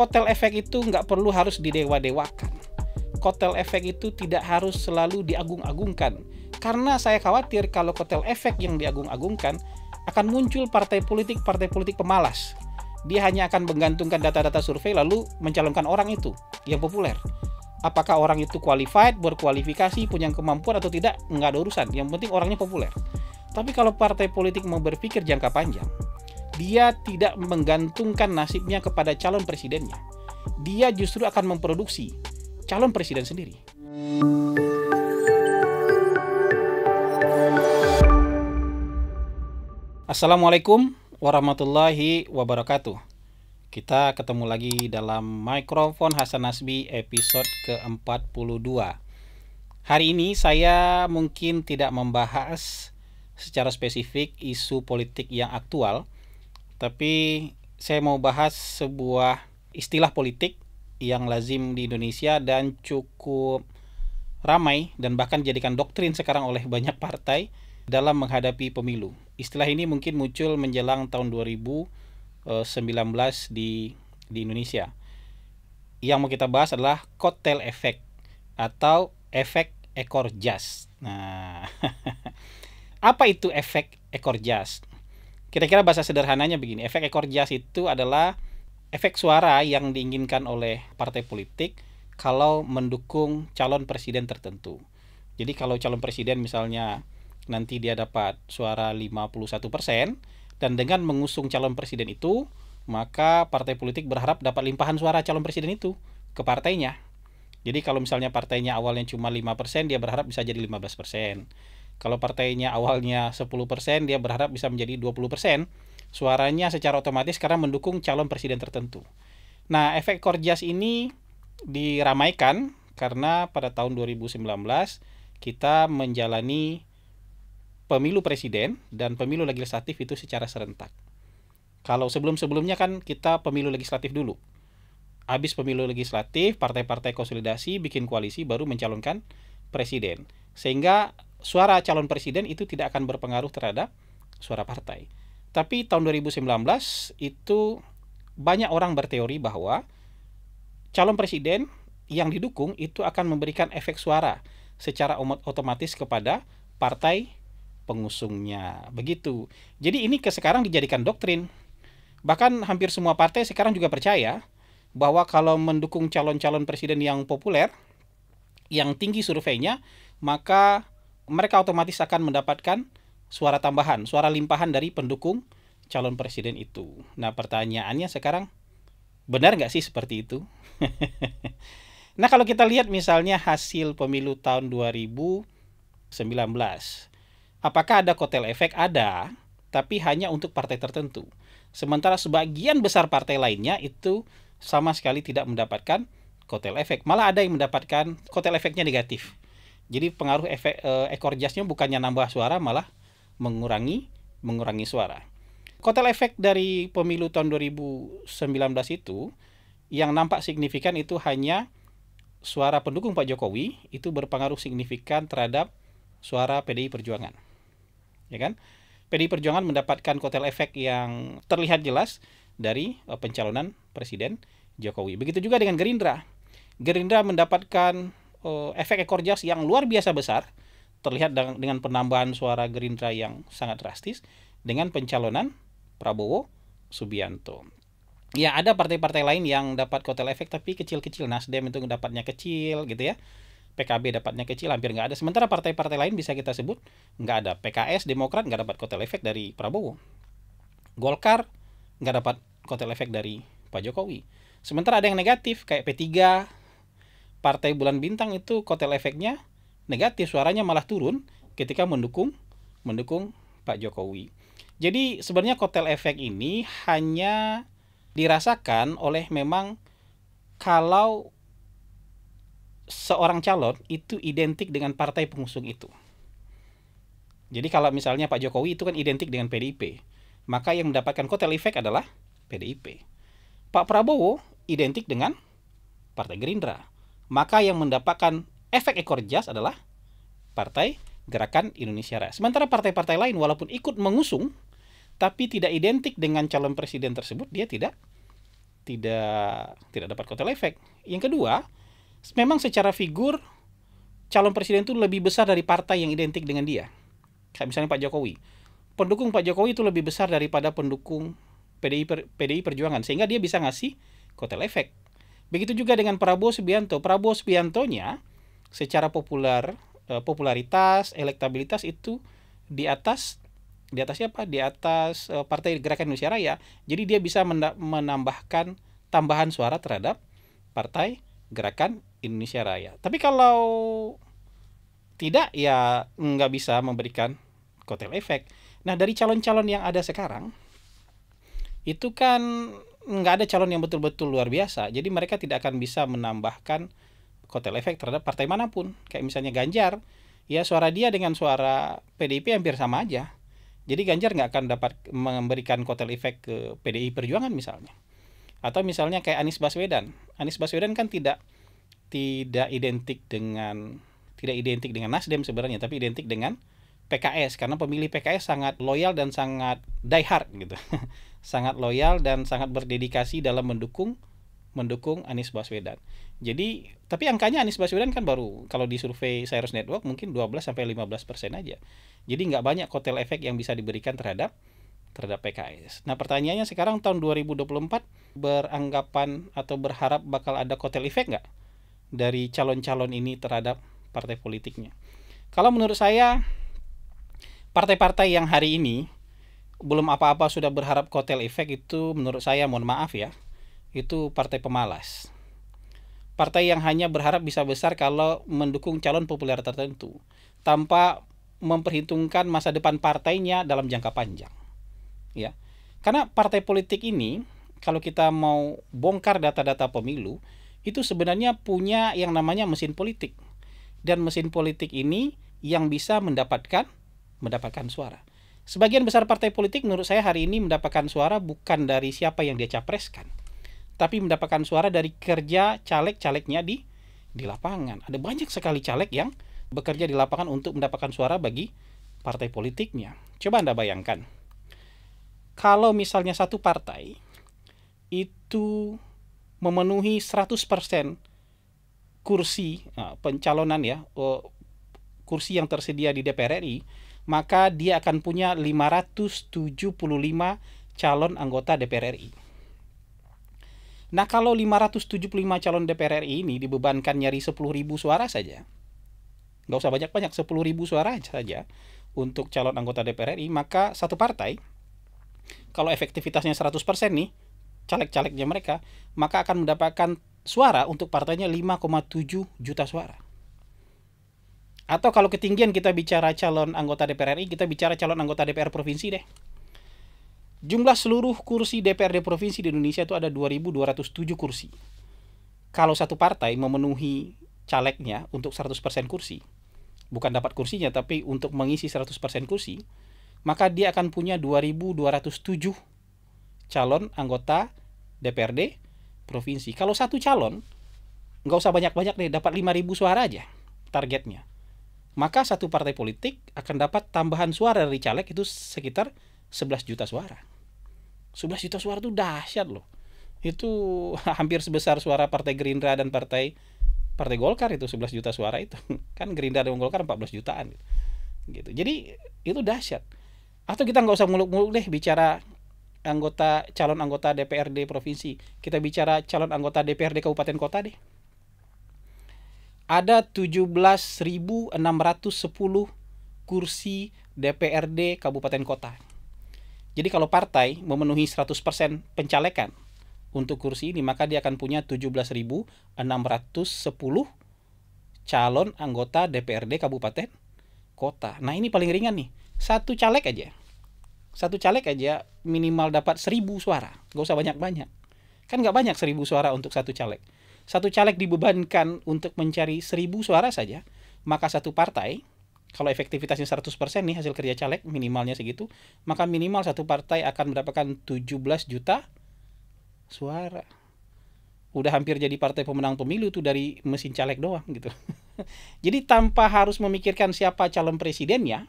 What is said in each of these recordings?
kotel efek itu nggak perlu harus didewa-dewakan. Kotel efek itu tidak harus selalu diagung-agungkan. Karena saya khawatir kalau kotel efek yang diagung-agungkan akan muncul partai politik-partai politik pemalas. Dia hanya akan menggantungkan data-data survei lalu mencalonkan orang itu yang populer. Apakah orang itu qualified, berkualifikasi, punya kemampuan atau tidak, nggak ada urusan. Yang penting orangnya populer. Tapi kalau partai politik mau berpikir jangka panjang, dia tidak menggantungkan nasibnya kepada calon presidennya. Dia justru akan memproduksi calon presiden sendiri. Assalamualaikum warahmatullahi wabarakatuh. Kita ketemu lagi dalam mikrofon Hasan Nasbi episode ke-42. Hari ini saya mungkin tidak membahas secara spesifik isu politik yang aktual, tapi saya mau bahas sebuah istilah politik yang lazim di Indonesia dan cukup ramai dan bahkan dijadikan doktrin sekarang oleh banyak partai dalam menghadapi pemilu. Istilah ini mungkin muncul menjelang tahun 2019 eh, di di Indonesia. Yang mau kita bahas adalah kotel effect atau efek ekor jas. Nah, apa itu efek ekor jas? Kira-kira bahasa sederhananya begini, efek ekor jas itu adalah efek suara yang diinginkan oleh partai politik kalau mendukung calon presiden tertentu. Jadi kalau calon presiden misalnya nanti dia dapat suara 51% dan dengan mengusung calon presiden itu, maka partai politik berharap dapat limpahan suara calon presiden itu ke partainya. Jadi kalau misalnya partainya awalnya cuma 5%, dia berharap bisa jadi 15%. Kalau partainya awalnya 10%, dia berharap bisa menjadi 20%. Suaranya secara otomatis karena mendukung calon presiden tertentu. Nah, efek Korjas ini diramaikan karena pada tahun 2019 kita menjalani pemilu presiden dan pemilu legislatif itu secara serentak. Kalau sebelum-sebelumnya kan kita pemilu legislatif dulu. Habis pemilu legislatif, partai-partai konsolidasi bikin koalisi baru mencalonkan presiden. Sehingga suara calon presiden itu tidak akan berpengaruh terhadap suara partai. Tapi tahun 2019 itu banyak orang berteori bahwa calon presiden yang didukung itu akan memberikan efek suara secara otomatis kepada partai pengusungnya. Begitu. Jadi ini ke sekarang dijadikan doktrin. Bahkan hampir semua partai sekarang juga percaya bahwa kalau mendukung calon-calon presiden yang populer, yang tinggi surveinya, maka mereka otomatis akan mendapatkan suara tambahan, suara limpahan dari pendukung calon presiden itu. Nah, pertanyaannya sekarang, benar nggak sih seperti itu? nah, kalau kita lihat misalnya hasil pemilu tahun 2019, apakah ada kotel efek? Ada, tapi hanya untuk partai tertentu. Sementara sebagian besar partai lainnya itu sama sekali tidak mendapatkan kotel efek. Malah ada yang mendapatkan kotel efeknya negatif. Jadi pengaruh efek e, ekor jasnya bukannya nambah suara malah mengurangi mengurangi suara. Kotel efek dari pemilu tahun 2019 itu yang nampak signifikan itu hanya suara pendukung Pak Jokowi itu berpengaruh signifikan terhadap suara PDI Perjuangan. Ya kan? PDI Perjuangan mendapatkan kotel efek yang terlihat jelas dari eh, pencalonan Presiden Jokowi. Begitu juga dengan Gerindra. Gerindra mendapatkan uh, efek ekor jas yang luar biasa besar terlihat dengan penambahan suara Gerindra yang sangat drastis dengan pencalonan Prabowo Subianto. Ya ada partai-partai lain yang dapat kotel efek tapi kecil-kecil Nasdem itu dapatnya kecil gitu ya. PKB dapatnya kecil hampir nggak ada. Sementara partai-partai lain bisa kita sebut nggak ada. PKS, Demokrat nggak dapat kotel efek dari Prabowo. Golkar nggak dapat kotel efek dari Pak Jokowi. Sementara ada yang negatif kayak P3, partai bulan bintang itu kotel efeknya negatif suaranya malah turun ketika mendukung mendukung Pak Jokowi. Jadi sebenarnya kotel efek ini hanya dirasakan oleh memang kalau seorang calon itu identik dengan partai pengusung itu. Jadi kalau misalnya Pak Jokowi itu kan identik dengan PDIP, maka yang mendapatkan kotel efek adalah PDIP. Pak Prabowo identik dengan Partai Gerindra maka yang mendapatkan efek ekor jas adalah Partai Gerakan Indonesia Raya. Sementara partai-partai lain walaupun ikut mengusung tapi tidak identik dengan calon presiden tersebut, dia tidak tidak tidak dapat kotel efek. Yang kedua, memang secara figur calon presiden itu lebih besar dari partai yang identik dengan dia. Kayak misalnya Pak Jokowi. Pendukung Pak Jokowi itu lebih besar daripada pendukung PDI, PDI Perjuangan sehingga dia bisa ngasih kotel efek. Begitu juga dengan Prabowo Subianto. Prabowo Subiantonya secara popular eh, popularitas, elektabilitas itu di atas di atas siapa? Di atas eh, Partai Gerakan Indonesia Raya. Jadi dia bisa menambahkan tambahan suara terhadap Partai Gerakan Indonesia Raya. Tapi kalau tidak ya nggak bisa memberikan kotel efek. Nah dari calon-calon yang ada sekarang itu kan nggak ada calon yang betul-betul luar biasa. Jadi mereka tidak akan bisa menambahkan kotel efek terhadap partai manapun. Kayak misalnya Ganjar, ya suara dia dengan suara PDIP hampir sama aja. Jadi Ganjar nggak akan dapat memberikan kotel efek ke PDI Perjuangan misalnya. Atau misalnya kayak Anies Baswedan. Anies Baswedan kan tidak tidak identik dengan tidak identik dengan Nasdem sebenarnya, tapi identik dengan PKS karena pemilih PKS sangat loyal dan sangat diehard gitu. sangat loyal dan sangat berdedikasi dalam mendukung mendukung Anies Baswedan. Jadi, tapi angkanya Anies Baswedan kan baru kalau di survei Cyrus Network mungkin 12 sampai 15 persen aja. Jadi nggak banyak kotel efek yang bisa diberikan terhadap terhadap PKS. Nah pertanyaannya sekarang tahun 2024 beranggapan atau berharap bakal ada kotel efek nggak dari calon-calon ini terhadap partai politiknya? Kalau menurut saya partai-partai yang hari ini belum apa-apa sudah berharap kotel efek itu menurut saya mohon maaf ya itu partai pemalas partai yang hanya berharap bisa besar kalau mendukung calon populer tertentu tanpa memperhitungkan masa depan partainya dalam jangka panjang ya karena partai politik ini kalau kita mau bongkar data-data pemilu itu sebenarnya punya yang namanya mesin politik dan mesin politik ini yang bisa mendapatkan mendapatkan suara Sebagian besar partai politik menurut saya hari ini mendapatkan suara bukan dari siapa yang dia capreskan, tapi mendapatkan suara dari kerja caleg-calegnya di di lapangan. Ada banyak sekali caleg yang bekerja di lapangan untuk mendapatkan suara bagi partai politiknya. Coba Anda bayangkan. Kalau misalnya satu partai itu memenuhi 100% kursi eh, pencalonan ya, eh, kursi yang tersedia di DPR RI, maka dia akan punya 575 calon anggota DPR RI. Nah, kalau 575 calon DPR RI ini dibebankan nyari 10.000 suara saja, nggak usah banyak-banyak, 10.000 suara saja untuk calon anggota DPR RI, maka satu partai, kalau efektivitasnya 100% nih, caleg-calegnya mereka, maka akan mendapatkan suara untuk partainya 5,7 juta suara. Atau kalau ketinggian kita bicara calon anggota DPR RI, kita bicara calon anggota DPR provinsi deh. Jumlah seluruh kursi DPRD provinsi di Indonesia itu ada 2.207 kursi. Kalau satu partai memenuhi calegnya untuk 100% kursi, bukan dapat kursinya tapi untuk mengisi 100% kursi, maka dia akan punya 2.207 calon anggota DPRD provinsi. Kalau satu calon, nggak usah banyak-banyak deh, dapat 5.000 suara aja targetnya maka satu partai politik akan dapat tambahan suara dari caleg itu sekitar 11 juta suara. 11 juta suara itu dahsyat loh. Itu hampir sebesar suara partai Gerindra dan partai partai Golkar itu 11 juta suara itu. Kan Gerindra dan Golkar 14 jutaan gitu. gitu. Jadi itu dahsyat. Atau kita nggak usah muluk-muluk deh bicara anggota calon anggota DPRD provinsi. Kita bicara calon anggota DPRD kabupaten kota deh ada 17.610 kursi DPRD kabupaten kota. Jadi kalau partai memenuhi 100% pencalekan untuk kursi ini maka dia akan punya 17.610 calon anggota DPRD kabupaten kota. Nah, ini paling ringan nih. Satu caleg aja. Satu caleg aja minimal dapat 1000 suara. Gak usah banyak-banyak. Kan gak banyak 1000 suara untuk satu caleg satu caleg dibebankan untuk mencari seribu suara saja, maka satu partai kalau efektivitasnya 100% nih hasil kerja caleg minimalnya segitu, maka minimal satu partai akan mendapatkan 17 juta suara. Udah hampir jadi partai pemenang pemilu tuh dari mesin caleg doang gitu. jadi tanpa harus memikirkan siapa calon presidennya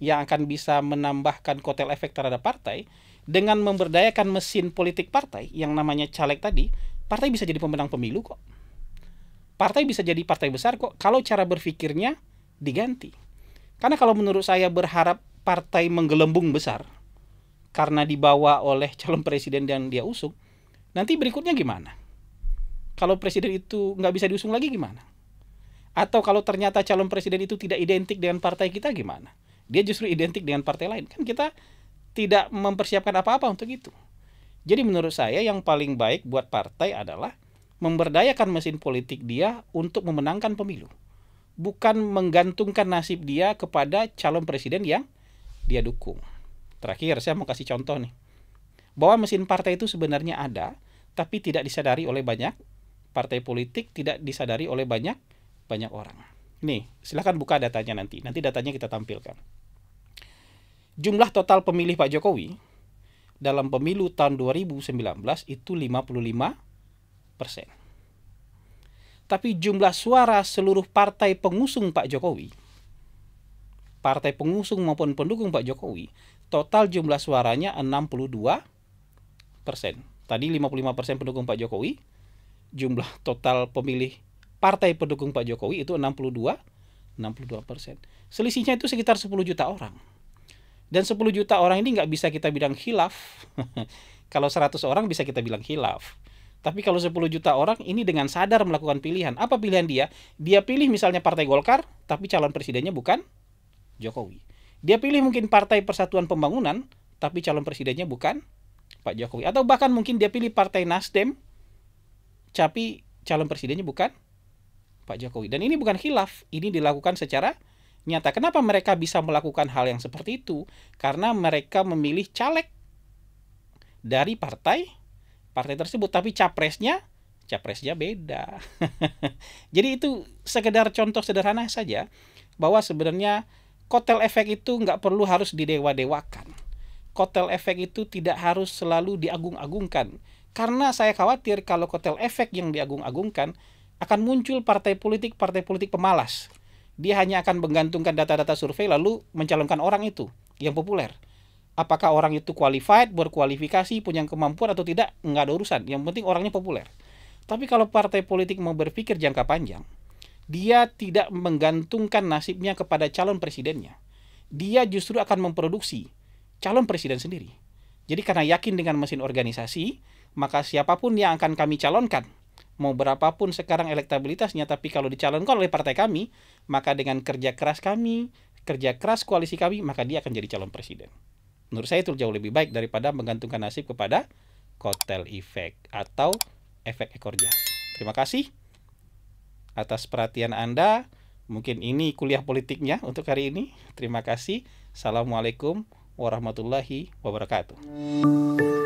yang akan bisa menambahkan kotel efek terhadap partai, dengan memberdayakan mesin politik partai yang namanya caleg tadi, partai bisa jadi pemenang pemilu kok. Partai bisa jadi partai besar kok kalau cara berpikirnya diganti. Karena kalau menurut saya berharap partai menggelembung besar karena dibawa oleh calon presiden dan dia usung, nanti berikutnya gimana? Kalau presiden itu nggak bisa diusung lagi gimana? Atau kalau ternyata calon presiden itu tidak identik dengan partai kita gimana? Dia justru identik dengan partai lain. Kan kita tidak mempersiapkan apa-apa untuk itu. Jadi menurut saya yang paling baik buat partai adalah memberdayakan mesin politik dia untuk memenangkan pemilu. Bukan menggantungkan nasib dia kepada calon presiden yang dia dukung. Terakhir saya mau kasih contoh nih. Bahwa mesin partai itu sebenarnya ada, tapi tidak disadari oleh banyak partai politik, tidak disadari oleh banyak banyak orang. Nih, silahkan buka datanya nanti. Nanti datanya kita tampilkan jumlah total pemilih Pak Jokowi dalam pemilu tahun 2019 itu 55 persen. Tapi jumlah suara seluruh partai pengusung Pak Jokowi, partai pengusung maupun pendukung Pak Jokowi, total jumlah suaranya 62 persen. Tadi 55 persen pendukung Pak Jokowi, jumlah total pemilih partai pendukung Pak Jokowi itu 62 62 persen. Selisihnya itu sekitar 10 juta orang. Dan 10 juta orang ini nggak bisa kita bilang hilaf. kalau 100 orang bisa kita bilang hilaf, Tapi kalau 10 juta orang ini dengan sadar melakukan pilihan. Apa pilihan dia? Dia pilih misalnya Partai Golkar, tapi calon presidennya bukan Jokowi. Dia pilih mungkin Partai Persatuan Pembangunan, tapi calon presidennya bukan Pak Jokowi. Atau bahkan mungkin dia pilih Partai Nasdem, tapi calon presidennya bukan Pak Jokowi. Dan ini bukan hilaf, ini dilakukan secara nyata. Kenapa mereka bisa melakukan hal yang seperti itu? Karena mereka memilih caleg dari partai partai tersebut, tapi capresnya capresnya beda. Jadi itu sekedar contoh sederhana saja bahwa sebenarnya kotel efek itu nggak perlu harus didewa-dewakan. Kotel efek itu tidak harus selalu diagung-agungkan. Karena saya khawatir kalau kotel efek yang diagung-agungkan akan muncul partai politik-partai politik pemalas dia hanya akan menggantungkan data-data survei lalu mencalonkan orang itu yang populer. Apakah orang itu qualified, berkualifikasi, punya kemampuan atau tidak, nggak ada urusan. Yang penting orangnya populer. Tapi kalau partai politik mau berpikir jangka panjang, dia tidak menggantungkan nasibnya kepada calon presidennya. Dia justru akan memproduksi calon presiden sendiri. Jadi karena yakin dengan mesin organisasi, maka siapapun yang akan kami calonkan mau berapapun sekarang elektabilitasnya tapi kalau dicalonkan oleh partai kami maka dengan kerja keras kami kerja keras koalisi kami maka dia akan jadi calon presiden menurut saya itu jauh lebih baik daripada menggantungkan nasib kepada kotel efek atau efek ekor jas terima kasih atas perhatian anda mungkin ini kuliah politiknya untuk hari ini terima kasih assalamualaikum warahmatullahi wabarakatuh